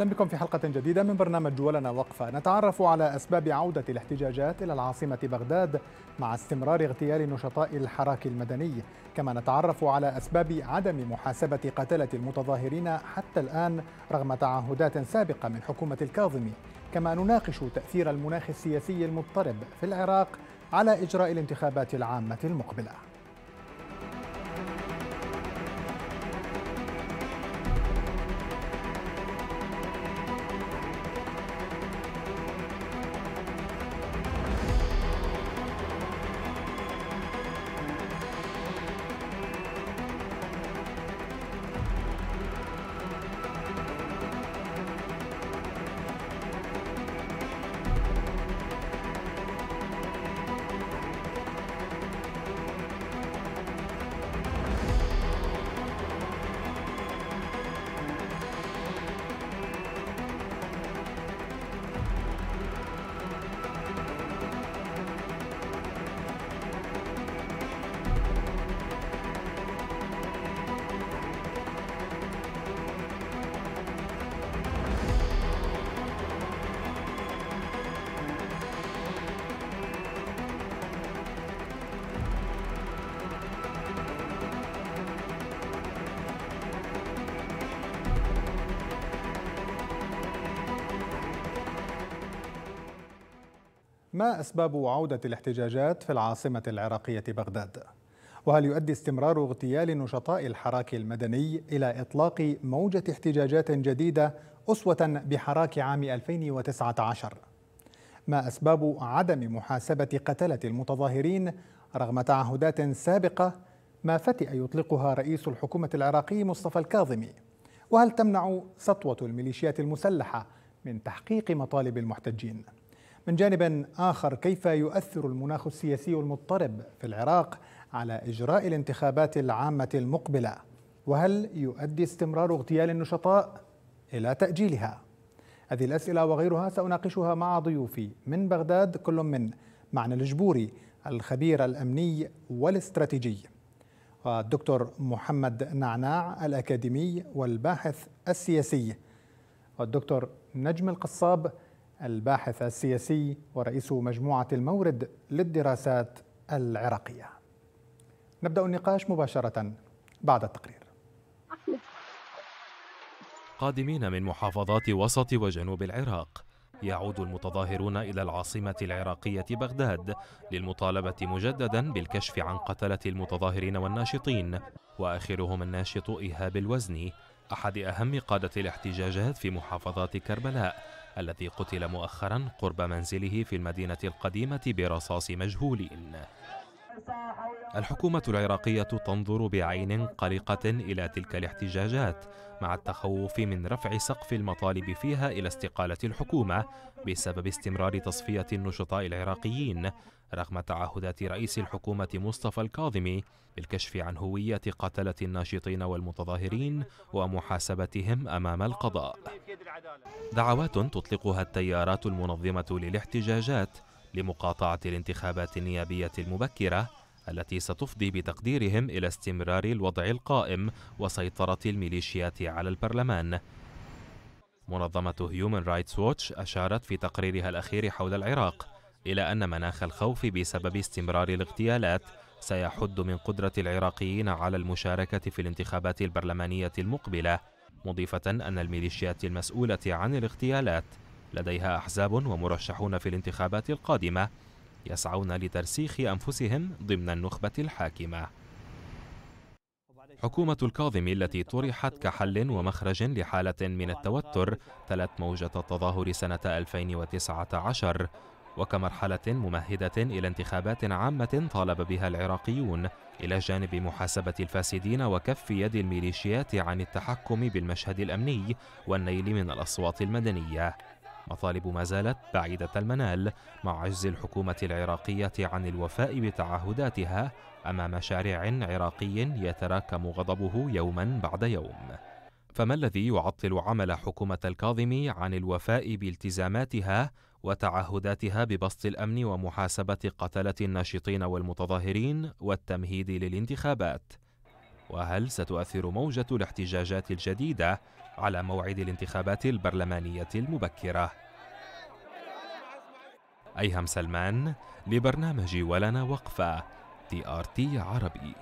أهلا بكم في حلقة جديدة من برنامج جولنا وقفة نتعرف على أسباب عودة الاحتجاجات إلى العاصمة بغداد مع استمرار اغتيال نشطاء الحراك المدني كما نتعرف على أسباب عدم محاسبة قتلة المتظاهرين حتى الآن رغم تعهدات سابقة من حكومة الكاظمي كما نناقش تأثير المناخ السياسي المضطرب في العراق على إجراء الانتخابات العامة المقبلة ما أسباب عودة الاحتجاجات في العاصمة العراقية بغداد؟ وهل يؤدي استمرار اغتيال نشطاء الحراك المدني إلى إطلاق موجة احتجاجات جديدة أسوة بحراك عام 2019 ما أسباب عدم محاسبة قتلة المتظاهرين رغم تعهدات سابقة ما فتئ يطلقها رئيس الحكومة العراقي مصطفى الكاظمي وهل تمنع سطوة الميليشيات المسلحة من تحقيق مطالب المحتجين؟ من جانب آخر كيف يؤثر المناخ السياسي المضطرب في العراق على إجراء الانتخابات العامة المقبلة وهل يؤدي استمرار اغتيال النشطاء إلى تأجيلها؟ هذه الأسئلة وغيرها سأناقشها مع ضيوفي من بغداد كل من معنى الجبوري الخبير الأمني والاستراتيجي والدكتور محمد نعناع الأكاديمي والباحث السياسي والدكتور نجم القصاب الباحث السياسي ورئيس مجموعة المورد للدراسات العراقية نبدأ النقاش مباشرة بعد التقرير قادمين من محافظات وسط وجنوب العراق يعود المتظاهرون إلى العاصمة العراقية بغداد للمطالبة مجددا بالكشف عن قتلة المتظاهرين والناشطين وآخرهم الناشط إيهاب الوزني أحد أهم قادة الاحتجاجات في محافظات كربلاء الذي قتل مؤخرا قرب منزله في المدينة القديمة برصاص مجهولين الحكومة العراقية تنظر بعين قلقة إلى تلك الاحتجاجات مع التخوف من رفع سقف المطالب فيها إلى استقالة الحكومة بسبب استمرار تصفية النشطاء العراقيين رغم تعهدات رئيس الحكومة مصطفى الكاظمي بالكشف عن هوية قتلة الناشطين والمتظاهرين ومحاسبتهم أمام القضاء. دعوات تطلقها التيارات المنظمة للاحتجاجات لمقاطعة الانتخابات النيابية المبكرة التي ستفضي بتقديرهم إلى استمرار الوضع القائم وسيطرة الميليشيات على البرلمان منظمة هيومن رايتس ووتش أشارت في تقريرها الأخير حول العراق إلى أن مناخ الخوف بسبب استمرار الاغتيالات سيحد من قدرة العراقيين على المشاركة في الانتخابات البرلمانية المقبلة مضيفة أن الميليشيات المسؤولة عن الاغتيالات لديها أحزاب ومرشحون في الانتخابات القادمة يسعون لترسيخ أنفسهم ضمن النخبة الحاكمة حكومة الكاظم التي طرحت كحل ومخرج لحالة من التوتر تلت موجة التظاهر سنة 2019 وكمرحلة ممهدة إلى انتخابات عامة طالب بها العراقيون إلى جانب محاسبة الفاسدين وكف يد الميليشيات عن التحكم بالمشهد الأمني والنيل من الأصوات المدنية مطالب ما زالت بعيدة المنال مع عجز الحكومة العراقية عن الوفاء بتعهداتها أمام شارع عراقي يتراكم غضبه يوما بعد يوم فما الذي يعطل عمل حكومة الكاظمي عن الوفاء بالتزاماتها وتعهداتها ببسط الأمن ومحاسبة قتلة الناشطين والمتظاهرين والتمهيد للانتخابات؟ وهل ستؤثر موجة الاحتجاجات الجديدة على موعد الانتخابات البرلمانية المبكرة أيهم سلمان لبرنامج ولنا وقفة تي آر تي عربي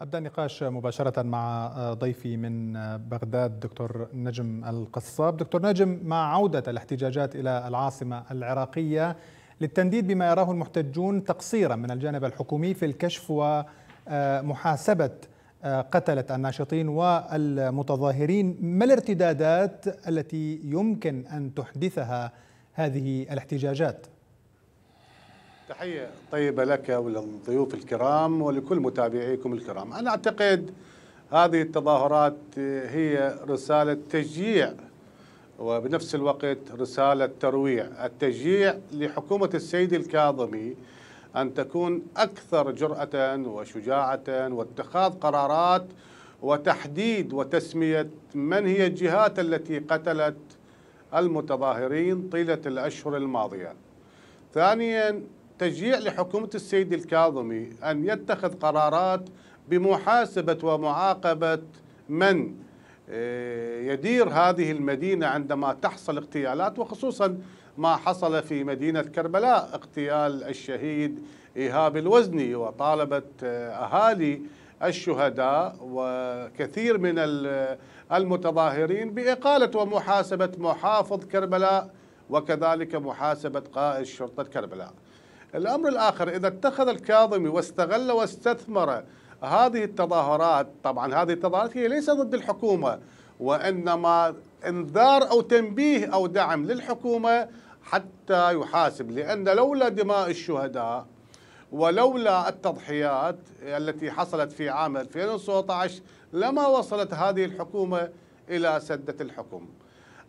أبدأ النقاش مباشرة مع ضيفي من بغداد دكتور نجم القصاب دكتور نجم مع عودة الاحتجاجات إلى العاصمة العراقية للتنديد بما يراه المحتجون تقصيرا من الجانب الحكومي في الكشف ومحاسبة قتلت الناشطين والمتظاهرين ما الارتدادات التي يمكن أن تحدثها هذه الاحتجاجات؟ تحية طيبة لك وللضيوف الكرام ولكل متابعيكم الكرام أنا أعتقد هذه التظاهرات هي رسالة تشجيع وبنفس الوقت رسالة ترويع التشجيع لحكومة السيد الكاظمي أن تكون أكثر جرأة وشجاعة واتخاذ قرارات وتحديد وتسمية من هي الجهات التي قتلت المتظاهرين طيلة الأشهر الماضية ثانيا تشجيع لحكومة السيد الكاظمي أن يتخذ قرارات بمحاسبة ومعاقبة من آه، يدير هذه المدينة عندما تحصل اغتيالات وخصوصا ما حصل في مدينة كربلاء اغتيال الشهيد إيهاب الوزني وطالبت آه، أهالي الشهداء وكثير من آه، المتظاهرين بإقالة ومحاسبة محافظ كربلاء وكذلك محاسبة قائد شرطة كربلاء الأمر الآخر إذا اتخذ الكاظمي واستغل واستثمر هذه التظاهرات طبعا هذه التظاهرات هي ليس ضد الحكومة وإنما انذار أو تنبيه أو دعم للحكومة حتى يحاسب لأن لولا دماء الشهداء ولولا التضحيات التي حصلت في عام 2019 لما وصلت هذه الحكومة إلى سدة الحكم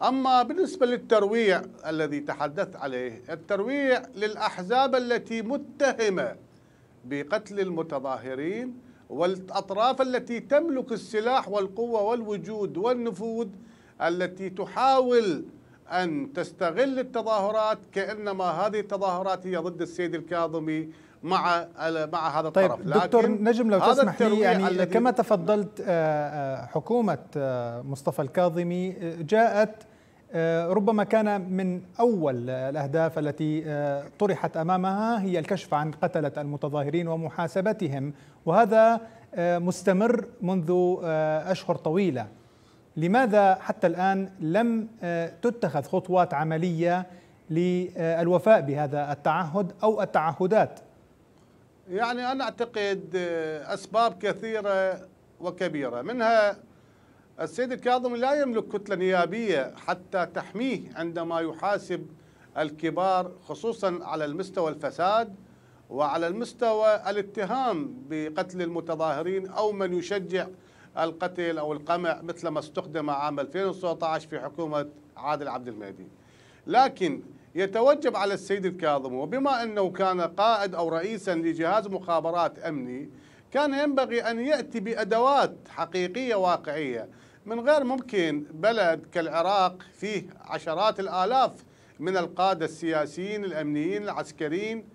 أما بالنسبة للترويع الذي تحدثت عليه الترويع للأحزاب التي متهمة بقتل المتظاهرين والأطراف التي تملك السلاح والقوة والوجود والنفوذ التي تحاول أن تستغل التظاهرات كأنما هذه التظاهرات هي ضد السيد الكاظمي مع مع هذا طيب لكن دكتور نجم لو تسمح لي يعني كما تفضلت آه، آه، حكومة آه، مصطفى الكاظمي جاءت ربما كان من أول الأهداف التي طرحت أمامها هي الكشف عن قتلة المتظاهرين ومحاسبتهم وهذا مستمر منذ أشهر طويلة لماذا حتى الآن لم آه، تتخذ خطوات عملية للوفاء بهذا التعهد أو التعهدات يعني أنا أعتقد آه، أسباب كثيرة وكبيرة منها السيد الكاظم لا يملك كتلة نيابية حتى تحميه عندما يحاسب الكبار خصوصا على المستوى الفساد وعلى المستوى الاتهام بقتل المتظاهرين أو من يشجع القتل أو القمع مثل ما استخدم عام 2019 في حكومة عادل عبد المهدي لكن يتوجب على السيد الكاظم وبما أنه كان قائد أو رئيسا لجهاز مخابرات أمني كان ينبغي أن يأتي بأدوات حقيقية واقعية من غير ممكن بلد كالعراق فيه عشرات الآلاف من القادة السياسيين الأمنيين العسكريين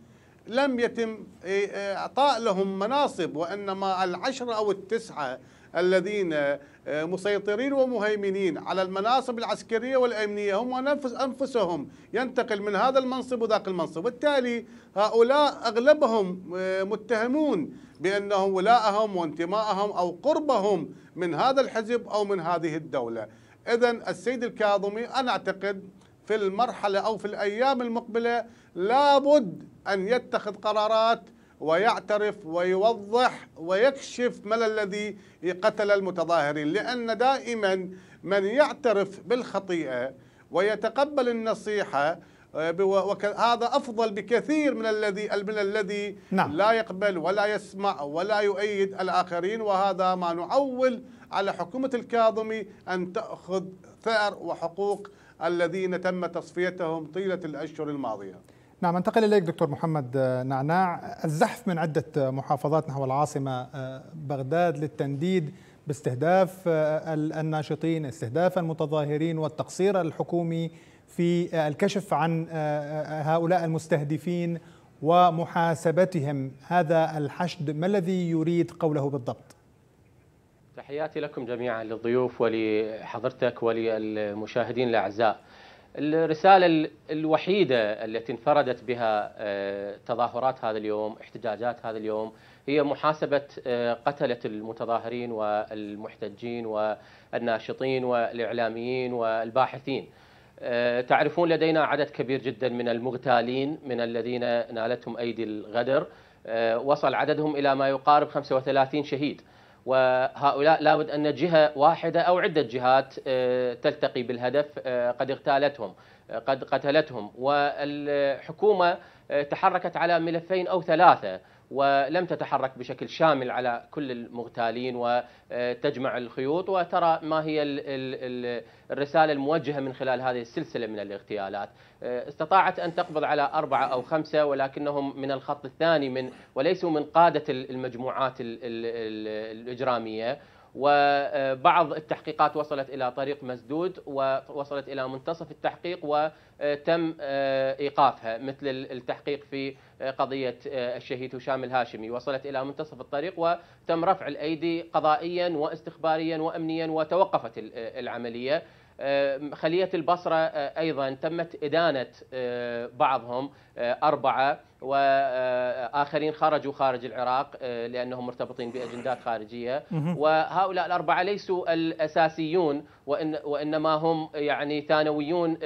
لم يتم إعطاء لهم مناصب وإنما العشرة أو التسعة الذين آه، مسيطرين ومهيمنين على المناصب العسكرية والأمنية هم نفس أنفسهم ينتقل من هذا المنصب وذاك المنصب بالتالي هؤلاء أغلبهم آه، متهمون بأنهم ولاءهم وانتمائهم أو قربهم من هذا الحزب أو من هذه الدولة إذا السيد الكاظمي أنا أعتقد في المرحلة أو في الأيام المقبلة لابد أن يتخذ قرارات ويعترف ويوضح ويكشف من الذي قتل المتظاهرين لأن دائما من يعترف بالخطيئة ويتقبل النصيحة آه، وهذا أفضل بكثير من الذي من الذي نعم. لا يقبل ولا يسمع ولا يؤيد الآخرين وهذا ما نعول على حكومة الكاظمي أن تأخذ ثأر وحقوق الذين تم تصفيتهم طيلة الأشهر الماضية نعم انتقل اليك دكتور محمد آه، نعناع الزحف من عده آه، محافظات نحو العاصمه آه، بغداد للتنديد باستهداف الناشطين استهداف المتظاهرين والتقصير الحكومي في الكشف عن هؤلاء المستهدفين ومحاسبتهم هذا الحشد ما الذي يريد قوله بالضبط تحياتي لكم جميعا للضيوف ولحضرتك وللمشاهدين الاعزاء الرسالة الوحيدة التي انفردت بها آه، تظاهرات هذا اليوم احتجاجات هذا اليوم هي محاسبة آه، قتلة المتظاهرين والمحتجين والناشطين والإعلاميين والباحثين آه، تعرفون لدينا عدد كبير جدا من المغتالين من الذين نالتهم أيدي الغدر وصل عددهم إلى ما يقارب 35 شهيد وهؤلاء لابد أن جهة واحدة أو عدة جهات آه، تلتقي بالهدف آه، قد اغتالتهم آه، قد قتلتهم والحكومة تحركت على ملفين أو ثلاثة ولم تتحرك بشكل شامل على كل المغتالين وتجمع الخيوط وترى ما هي الرسالة الموجهة من خلال هذه السلسلة من الاغتيالات استطاعت أن تقبض على أربعة أو خمسة ولكنهم من الخط الثاني من وليسوا من قادة المجموعات الإجرامية وبعض التحقيقات وصلت إلى طريق مسدود ووصلت إلى منتصف التحقيق وتم آه، إيقافها مثل التحقيق في آه، قضية آه، الشهيد هشام الهاشمي وصلت إلى منتصف الطريق وتم رفع الأيدي قضائيا واستخباريا وأمنيا وتوقفت العملية آه، خلية البصرة آه، أيضا تمت إدانة آه، بعضهم أربعة وآخرين خرجوا خارج العراق لأنهم مرتبطين بأجندات خارجية وهؤلاء الأربعة ليسوا الأساسيون وإن وإنما هم يعني ثانويون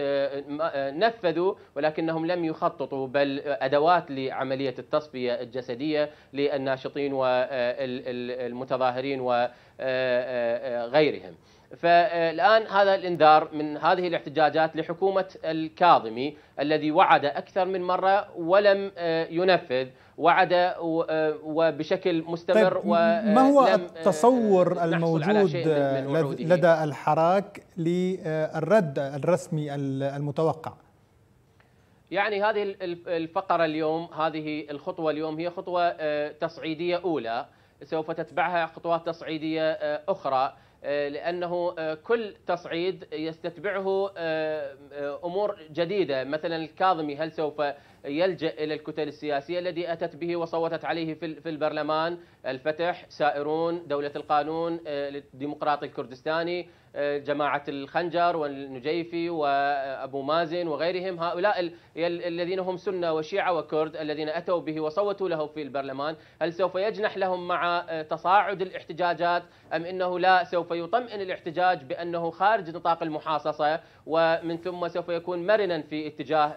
نفذوا ولكنهم لم يخططوا بل أدوات لعملية التصفية الجسدية للناشطين والمتظاهرين وغيرهم فالآن هذا الإنذار من هذه الاحتجاجات لحكومة الكاظمي الذي وعد أكثر من مرة ولم آه، ينفذ وعد آه، وبشكل مستمر طيب آه، ما هو التصور الموجود يعني؟ لدى الحراك للرد الرسمي المتوقع يعني هذه الفقرة اليوم هذه الخطوة اليوم هي خطوة تصعيدية أولى سوف تتبعها خطوات تصعيدية أخرى آه، لانه آه، كل تصعيد يستتبعه آه، امور جديده مثلا الكاظمي هل سوف يلجأ إلى الكتل السياسية الذي أتت به وصوتت عليه في البرلمان الفتح سائرون دولة القانون الديمقراطي آه، الكردستاني آه، جماعة الخنجر والنجيفي وأبو مازن وغيرهم هؤلاء الذين هم سنة وشيعة وكرد الذين أتوا به وصوتوا له في البرلمان هل سوف يجنح لهم مع آه، تصاعد الاحتجاجات أم أنه لا سوف يطمئن الاحتجاج بأنه خارج نطاق المحاصصة ومن ثم سوف يكون مرنا في اتجاه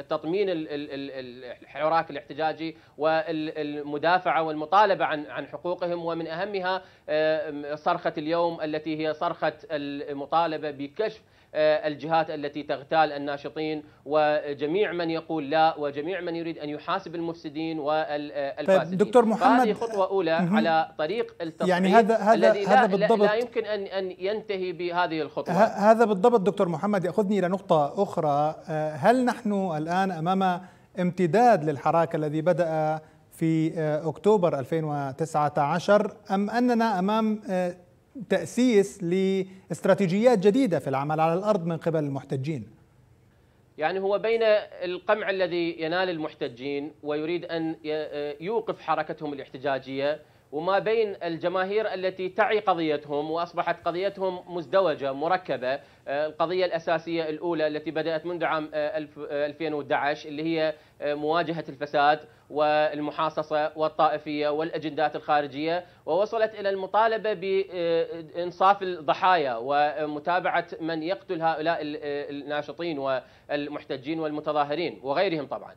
تطمين الحراك الاحتجاجي والمدافعه والمطالبه عن عن حقوقهم ومن اهمها آه، صرخه اليوم التي هي صرخه المطالبه بكشف آه، الجهات التي تغتال الناشطين وجميع من يقول لا وجميع من يريد أن يحاسب المفسدين والفاسدين آه، طيب دكتور محمد هذه خطوة أولى على طريق التصعيد يعني هذا هذا الذي هذا بالضبط لا يمكن أن أن ينتهي بهذه الخطوة هذا بالضبط دكتور محمد يأخذني إلى نقطة أخرى آه، هل نحن الآن أمام امتداد للحراك الذي بدأ في أكتوبر 2019 أم أننا أمام تأسيس لاستراتيجيات جديدة في العمل على الأرض من قبل المحتجين يعني هو بين القمع الذي ينال المحتجين ويريد أن آه، يوقف حركتهم الاحتجاجية وما بين الجماهير التي تعي قضيتهم وأصبحت قضيتهم مزدوجة مركبة آه، القضية الأساسية الأولى التي بدأت منذ عام 2011 آه، آه، اللي هي مواجهة الفساد والمحاصصة والطائفية والأجندات الخارجية ووصلت إلى المطالبة بإنصاف الضحايا ومتابعة من يقتل هؤلاء الناشطين والمحتجين والمتظاهرين وغيرهم طبعا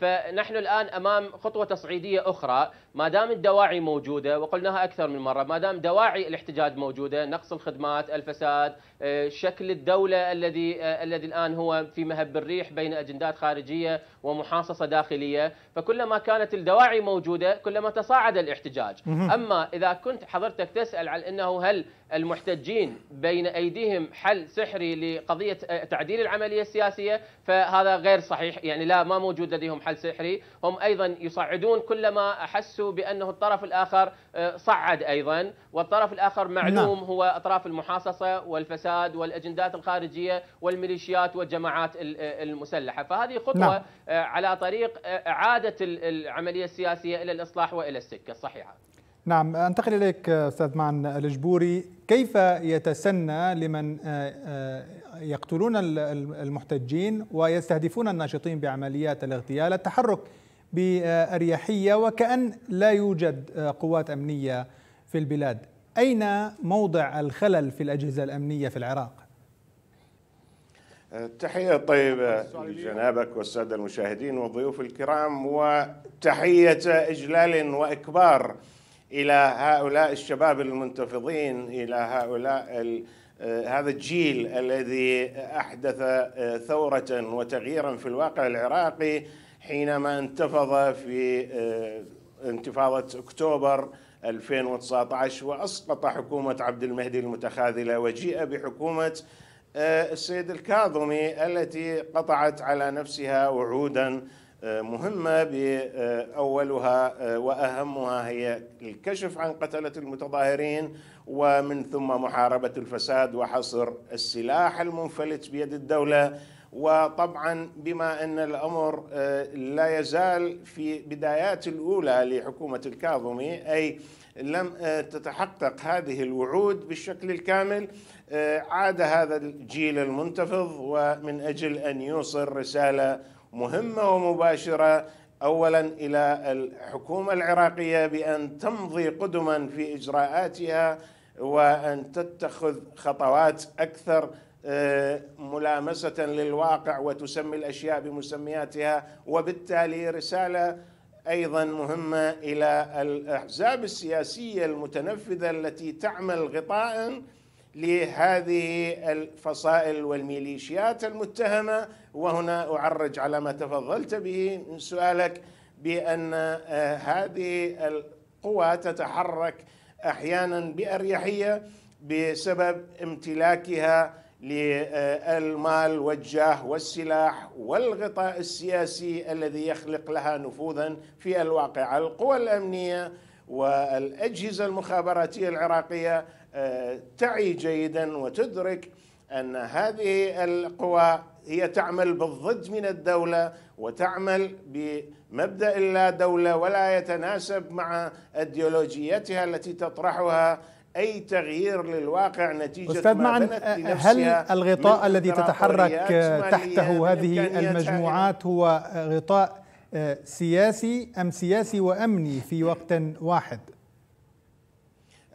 فنحن الآن أمام خطوة تصعيدية أخرى ما دام الدواعي موجودة وقلناها أكثر من مرة ما دام دواعي الاحتجاج موجودة نقص الخدمات الفساد آه، شكل الدولة الذي آه، الذي الآن هو في مهب الريح بين أجندات خارجية ومحاصصة داخلية فكلما كانت الدواعي موجودة كلما تصاعد الاحتجاج أما إذا كنت حضرتك تسأل عن أنه هل المحتجين بين ايديهم حل سحري لقضيه آه، تعديل العمليه السياسيه فهذا غير صحيح يعني لا ما موجود لديهم حل سحري هم ايضا يصعدون كلما احسوا بانه الطرف الاخر آه، صعد ايضا والطرف الاخر معلوم نعم. هو اطراف المحاصصه والفساد والاجندات الخارجيه والميليشيات والجماعات آه، المسلحه فهذه خطوه نعم. على طريق اعاده العمليه السياسيه الى الاصلاح والى السكه الصحيحه نعم أنتقل إليك أستاذ معن الجبوري كيف يتسنى لمن آه، آه، يقتلون المحتجين ويستهدفون الناشطين بعمليات الاغتيال التحرك بأريحية وكأن لا يوجد آه، قوات أمنية في البلاد أين موضع الخلل في الأجهزة الأمنية في العراق؟ تحية طيبة لجنابك والسادة المشاهدين والضيوف الكرام وتحية إجلال وإكبار الى هؤلاء الشباب المنتفضين الى هؤلاء آه، هذا الجيل الذي احدث آه، ثوره وتغييرا في الواقع العراقي حينما انتفض في آه، انتفاضه اكتوبر 2019 واسقط حكومه عبد المهدي المتخاذله وجيء بحكومه السيد الكاظمي التي قطعت على نفسها وعودا مهمة بأولها آه، وأهمها هي الكشف عن قتلة المتظاهرين ومن ثم محاربة الفساد وحصر السلاح المنفلت بيد الدولة وطبعا بما ان الامر آه، لا يزال في بدايات الاولى لحكومه الكاظمي اي لم آه، تتحقق هذه الوعود بالشكل الكامل عاد هذا الجيل المنتفض ومن اجل ان يوصل رساله مهمه ومباشره اولا الى الحكومه العراقيه بان تمضي قدما في اجراءاتها وان تتخذ خطوات اكثر آه، ملامسه للواقع وتسمي الاشياء بمسمياتها وبالتالي رساله ايضا مهمه الى الاحزاب السياسيه المتنفذه التي تعمل غطاء لهذه الفصائل والميليشيات المتهمه وهنا اعرج على ما تفضلت به من سؤالك بان آه، هذه القوى تتحرك احيانا باريحيه بسبب امتلاكها للمال والجاه والسلاح والغطاء السياسي الذي يخلق لها نفوذا في الواقع القوى الامنيه والاجهزه المخابراتيه العراقيه تعي جيدا وتدرك ان هذه القوى هي تعمل بالضد من الدوله وتعمل بمبدا اللا دوله ولا يتناسب مع ايديولوجيتها التي تطرحها اي تغيير للواقع نتيجه أستاذ ما معن هل الغطاء الذي تتحرك تحته هذه المجموعات هو غطاء آه، سياسي ام سياسي وامني في وقت واحد؟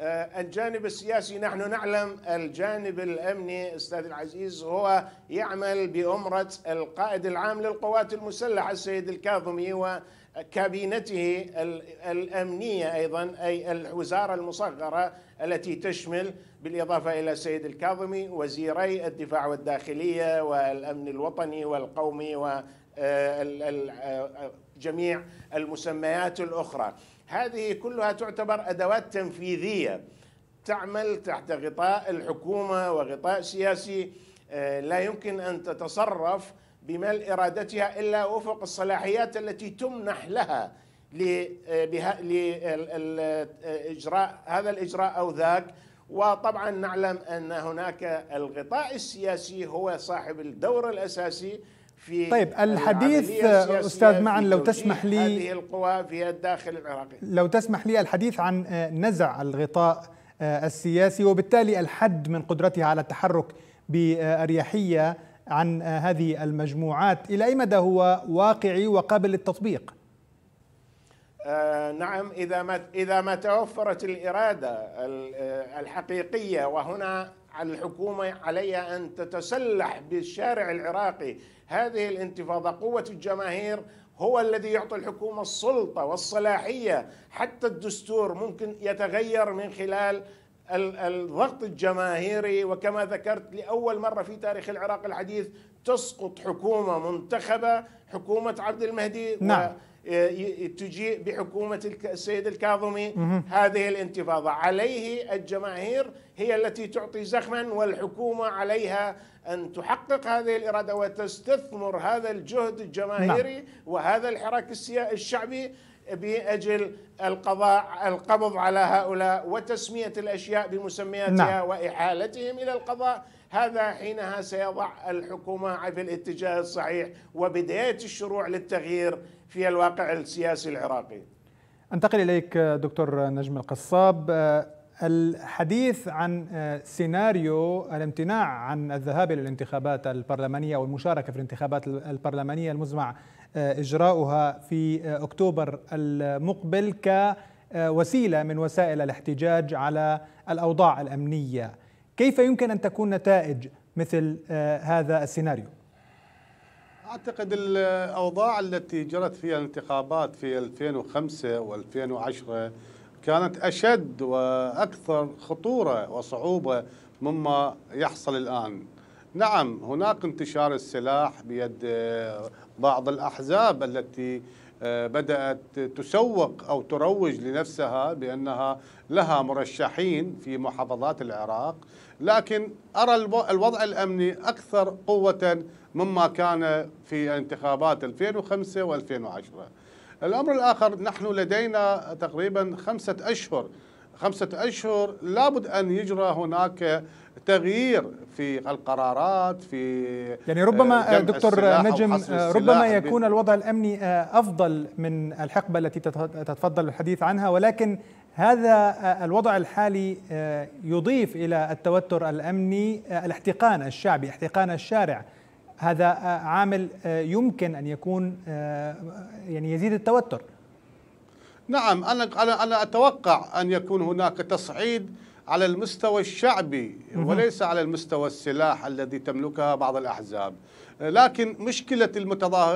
آه، الجانب السياسي نحن نعلم الجانب الامني استاذ العزيز هو يعمل بامره القائد العام للقوات المسلحه السيد الكاظمي وكابينته الامنيه ايضا اي الوزاره المصغره التي تشمل بالاضافه الى السيد الكاظمي وزيري الدفاع والداخليه والامن الوطني والقومي و آه، آه، جميع المسميات الأخرى هذه كلها تعتبر أدوات تنفيذية تعمل تحت غطاء الحكومة وغطاء سياسي آه، لا يمكن أن تتصرف بملء إرادتها إلا وفق الصلاحيات التي تمنح لها لإجراء آه، آه، هذا الإجراء أو ذاك وطبعا نعلم أن هناك الغطاء السياسي هو صاحب الدور الأساسي في طيب الحديث استاذ معن لو تسمح لي هذه القوى في الداخل العراقي لو تسمح لي الحديث عن آه، نزع الغطاء آه، السياسي وبالتالي الحد من قدرتها على التحرك باريحيه عن آه، هذه المجموعات الى اي مدى هو واقعي وقابل للتطبيق؟ آه، نعم إذا ما إذا ما توفرت الإرادة آه، الحقيقية وهنا على الحكومة عليها أن تتسلح بالشارع العراقي هذه الانتفاضة قوة الجماهير هو الذي يعطي الحكومة السلطة والصلاحية حتى الدستور ممكن يتغير من خلال الضغط الجماهيري وكما ذكرت لأول مرة في تاريخ العراق الحديث تسقط حكومة منتخبة حكومة عبد المهدي نعم. و إيه، تجيء بحكومة السيد الكاظمي هذه الانتفاضة عليه الجماهير هي التي تعطي زخما والحكومة عليها أن تحقق هذه الإرادة وتستثمر هذا الجهد الجماهيري نعم. وهذا الحراك الشعبي باجل القضاء القبض على هؤلاء وتسميه الاشياء بمسمياتها نعم. واحالتهم الى القضاء هذا حينها سيضع الحكومة في الاتجاه الصحيح وبداية الشروع للتغيير في الواقع السياسي العراقي أنتقل إليك دكتور نجم القصاب الحديث عن سيناريو الامتناع عن الذهاب الى الانتخابات البرلمانيه والمشاركه في الانتخابات البرلمانيه المزمع اجراؤها في اكتوبر المقبل كوسيله من وسائل الاحتجاج على الاوضاع الامنيه كيف يمكن أن تكون نتائج مثل آه، هذا السيناريو؟ أعتقد الأوضاع التي جرت فيها الانتخابات في 2005 و2010 كانت أشد وأكثر خطورة وصعوبة مما يحصل الآن نعم هناك انتشار السلاح بيد آه، بعض الأحزاب التي آه، بدأت تسوق أو تروج لنفسها بأنها لها مرشحين في محافظات العراق لكن أرى الوضع الأمني أكثر قوة مما كان في انتخابات 2005 و2010 الأمر الآخر نحن لدينا تقريبا خمسة أشهر خمسة أشهر لابد أن يجرى هناك تغيير في القرارات في يعني ربما آه، دكتور نجم آه، ربما يكون الوضع الامني آه، افضل من الحقبه التي تتفضل الحديث عنها ولكن هذا الوضع الحالي يضيف الى التوتر الامني الاحتقان الشعبي احتقان الشارع هذا عامل يمكن ان يكون يعني يزيد التوتر نعم انا انا اتوقع ان يكون هناك تصعيد على المستوى الشعبي وليس على المستوى السلاح الذي تملكها بعض الأحزاب لكن مشكلة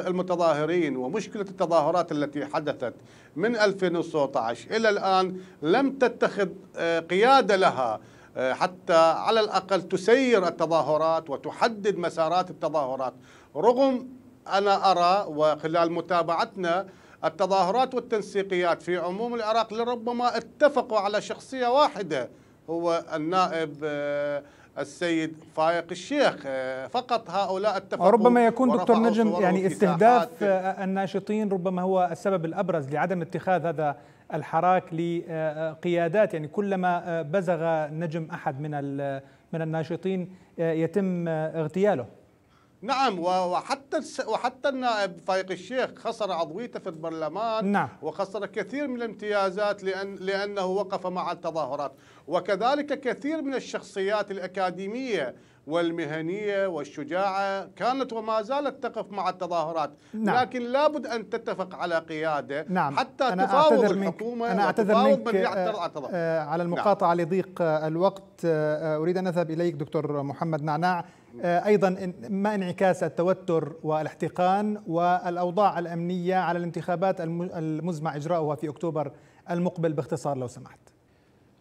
المتظاهرين ومشكلة التظاهرات التي حدثت من 2019 إلى الآن لم تتخذ آه، قيادة لها آه، حتى على الأقل تسير التظاهرات وتحدد مسارات التظاهرات رغم أنا أرى وخلال متابعتنا التظاهرات والتنسيقيات في عموم العراق لربما اتفقوا على شخصية واحدة هو النائب آه، السيد فايق الشيخ آه، فقط هؤلاء اتفقوا ربما يكون دكتور نجم يعني استهداف الناشطين ربما هو السبب الابرز لعدم اتخاذ هذا الحراك لقيادات يعني كلما آه، بزغ نجم احد من من الناشطين يتم اغتياله نعم وحتى وحتى النائب فايق الشيخ خسر عضويته في البرلمان نعم. وخسر كثير من الامتيازات لأن لأنه وقف مع التظاهرات وكذلك كثير من الشخصيات الأكاديمية والمهنية والشجاعة كانت وما زالت تقف مع التظاهرات نعم. لكن لابد أن تتفق على قيادة نعم. حتى أنا تفاوض أعتذر الحكومة أنا أعتذر منك من يعترض آه، على آه، نعم. المقاطعة نعم. لضيق آه، الوقت أريد أن أذهب إليك دكتور محمد نعناع آه، أيضا ما انعكاس التوتر والاحتقان والأوضاع الأمنية على الانتخابات المزمع إجراؤها في أكتوبر المقبل باختصار لو سمحت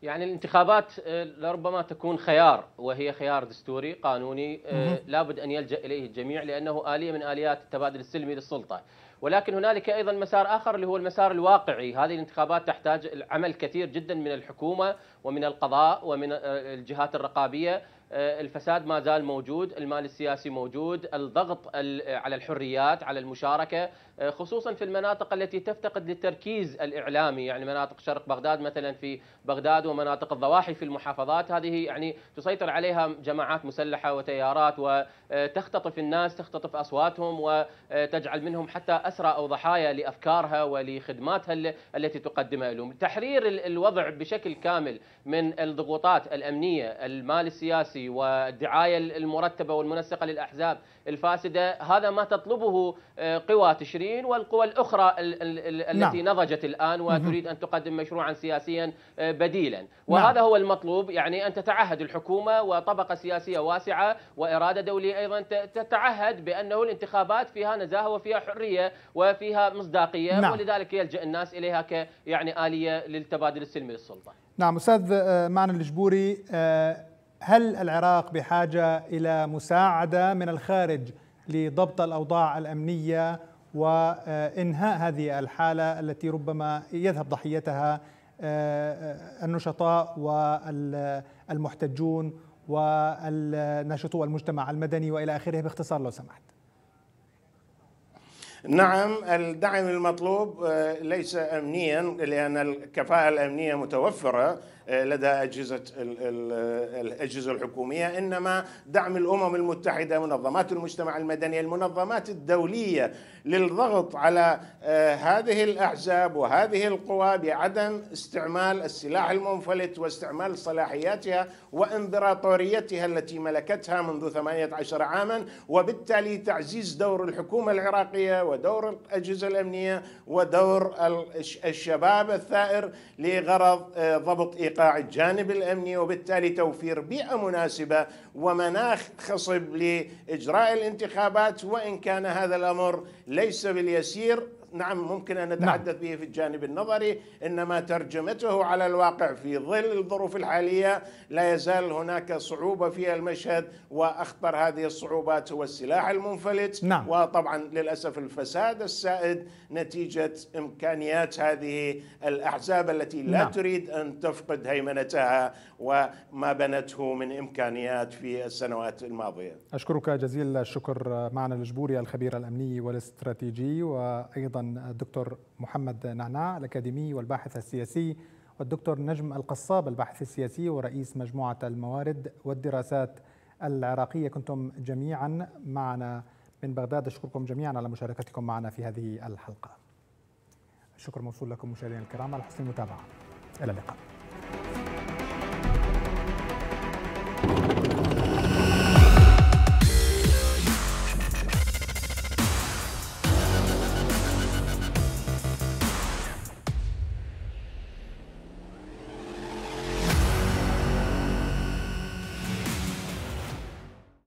يعني الانتخابات آه، لربما تكون خيار وهي خيار دستوري قانوني آه، لابد أن يلجأ إليه الجميع لأنه آلية من آليات التبادل السلمي للسلطة ولكن هنالك ايضا مسار اخر اللي هو المسار الواقعي، هذه الانتخابات تحتاج عمل كثير جدا من الحكومه ومن القضاء ومن الجهات الرقابيه آه، الفساد ما زال موجود المال السياسي موجود الضغط على الحريات على المشاركة آه، خصوصا في المناطق التي تفتقد للتركيز الإعلامي يعني مناطق شرق بغداد مثلا في بغداد ومناطق الضواحي في المحافظات هذه يعني تسيطر عليها جماعات مسلحة وتيارات وتختطف آه، الناس تختطف أصواتهم وتجعل آه، منهم حتى أسرى أو ضحايا لأفكارها ولخدماتها التي تقدمها لهم تحرير الوضع بشكل كامل من الضغوطات الأمنية المال السياسي والدعاية المرتبة والمنسقة للأحزاب الفاسدة هذا ما تطلبه قوى تشريع المستثمرين والقوى الأخرى التي نعم. التي نضجت الآن وتريد أن تقدم مشروعا سياسيا آه، بديلا نعم. وهذا نعم. هو المطلوب يعني أن تتعهد الحكومة وطبقة سياسية واسعة وإرادة دولية أيضا تتعهد بأنه الانتخابات فيها نزاهة وفيها حرية وفيها مصداقية نعم. ولذلك يلجأ الناس إليها ك يعني آلية للتبادل السلمي للسلطة نعم أستاذ آه، معنى الجبوري آه، هل العراق بحاجة إلى مساعدة من الخارج لضبط الأوضاع الأمنية وإنهاء هذه الحالة التي ربما يذهب ضحيتها آه، آه، النشطاء والمحتجون والناشطو المجتمع المدني والى اخره باختصار لو سمحت. نعم الدعم المطلوب آه، ليس امنيا لان الكفاءه الامنيه متوفره آه، لدى أجهزة آه، الأجهزة الحكومية إنما دعم الأمم المتحدة منظمات المجتمع المدني المنظمات الدولية للضغط على آه، هذه الأحزاب وهذه القوى بعدم استعمال السلاح المنفلت واستعمال صلاحياتها وإمبراطوريتها التي ملكتها منذ 18 عاما وبالتالي تعزيز دور الحكومة العراقية ودور الأجهزة الأمنية ودور الشباب الثائر لغرض ضبط إيقاع ايقاع الجانب الامني وبالتالي توفير بيئه مناسبه ومناخ خصب لاجراء الانتخابات وان كان هذا الامر ليس باليسير نعم ممكن أن نعم. نتحدث به في الجانب النظري إنما ترجمته على الواقع في ظل الظروف الحالية لا يزال هناك صعوبة في المشهد وأخطر هذه الصعوبات هو السلاح المنفلت نعم. وطبعا للأسف الفساد السائد نتيجة إمكانيات هذه الأحزاب التي لا نعم. تريد أن تفقد هيمنتها وما بنته من إمكانيات في السنوات الماضية أشكرك جزيل الشكر معنا الجبوري الخبير الأمني والاستراتيجي وأيضا الدكتور محمد نعناع الأكاديمي والباحث السياسي والدكتور نجم القصاب الباحث السياسي ورئيس مجموعة الموارد والدراسات العراقية كنتم جميعا معنا من بغداد أشكركم جميعا على مشاركتكم معنا في هذه الحلقة الشكر موصول لكم مشاهدينا الكرام على حسن المتابعة إلى اللقاء